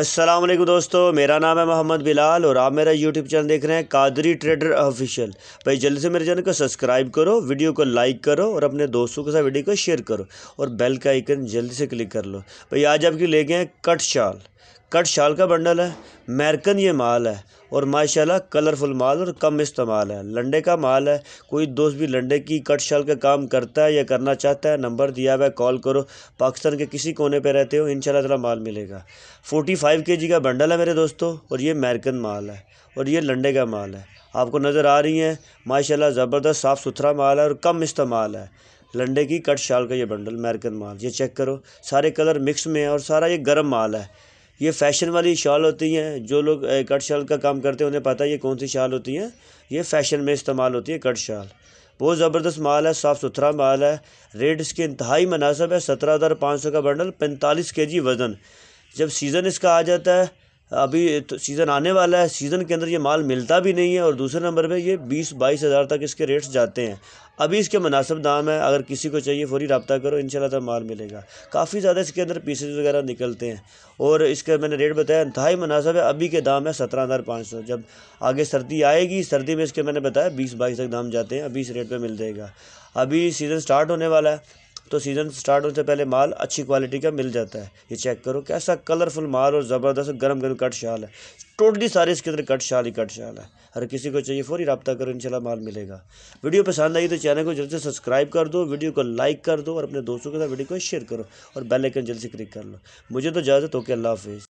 असलम दोस्तों मेरा नाम है मोहम्मद बिलाल और आप मेरा यूट्यूब चैनल देख रहे हैं कादरी ट्रेडर ऑफिशियल भाई जल्दी से मेरे चैनल को सब्सक्राइब करो वीडियो को लाइक करो और अपने दोस्तों के साथ वीडियो को शेयर करो और बेल का आइकन जल्दी से क्लिक कर लो भाई आज आपकी ले गए हैं कट शाल कट शाल का बंडल है मैरकन ये माल है और माशाल्लाह कलरफुल माल और कम इस्तेमाल है लंडे का माल है कोई दोस्त भी लंडे की कट शाल का काम करता है या करना चाहता है नंबर दिया हुआ है कॉल करो पाकिस्तान के किसी कोने पे रहते हो इन तला माल मिलेगा फोर्टी फाइव के जी का बंडल है मेरे दोस्तों और ये मैरकन माल है और ये लंडे का माल है आपको नज़र आ रही हैं माशाल्लाह ज़बरदस्त साफ़ सुथरा माल है और कम इस्तेमाल है लंडे की कट शाल का ये बंडल अमेरिकन माल ये चेक करो सारे कलर मिक्स में है और सारा ये गर्म माल है ये फैशन वाली शॉल होती हैं जो लोग कट शाल का काम करते हैं उन्हें पता है ये कौन सी शाल होती हैं ये फैशन में इस्तेमाल होती है कट शाल बहुत ज़बरदस्त माल है साफ़ सुथरा माल है रेट इसके इंतहाई मुनासब है सत्रह हज़ार पाँच सौ का बंडल पैंतालीस के जी वज़न जब सीज़न इसका आ जाता है अभी तो सीज़न आने वाला है सीज़न के अंदर ये माल मिलता भी नहीं है और दूसरे नंबर पे ये बीस बाईस हज़ार तक इसके रेट्स जाते हैं अभी इसके मुनासब दाम है अगर किसी को चाहिए फौरी रबता करो इन शाला माल मिलेगा काफ़ी ज़्यादा इसके अंदर पीसेज वगैरह निकलते हैं और इसका मैंने रेट बताया इंतहाई मुनासब है अभी के दाम है सत्रह हज़ार पाँच सौ जब आगे सर्दी आएगी सर्दी में इसके मैंने बताया बीस बाईस तक दाम जाते हैं अभी इस रेट पर मिल जाएगा अभी सीज़न स्टार्ट होने वाला है तो सीज़न स्टार्ट होने से पहले माल अच्छी क्वालिटी का मिल जाता है ये चेक करो कैसा कलरफुल माल और ज़बरदस्त गर्म गर्म कट शाल है टोटली सारे इसके अंदर कट शाल ही कट शाल है हर किसी को चाहिए फ़ौरी रबता करो इनशाला माल मिलेगा वीडियो पसंद आई तो चैनल को जल्द से सब्सक्राइब कर दो वीडियो को लाइक कर दो और अपने दोस्तों के साथ वीडियो को शेयर करो और बेल आइकन जल्द से क्लिक कर लो मुझे तो इजाज़त ओके अल्लाह हाफिज़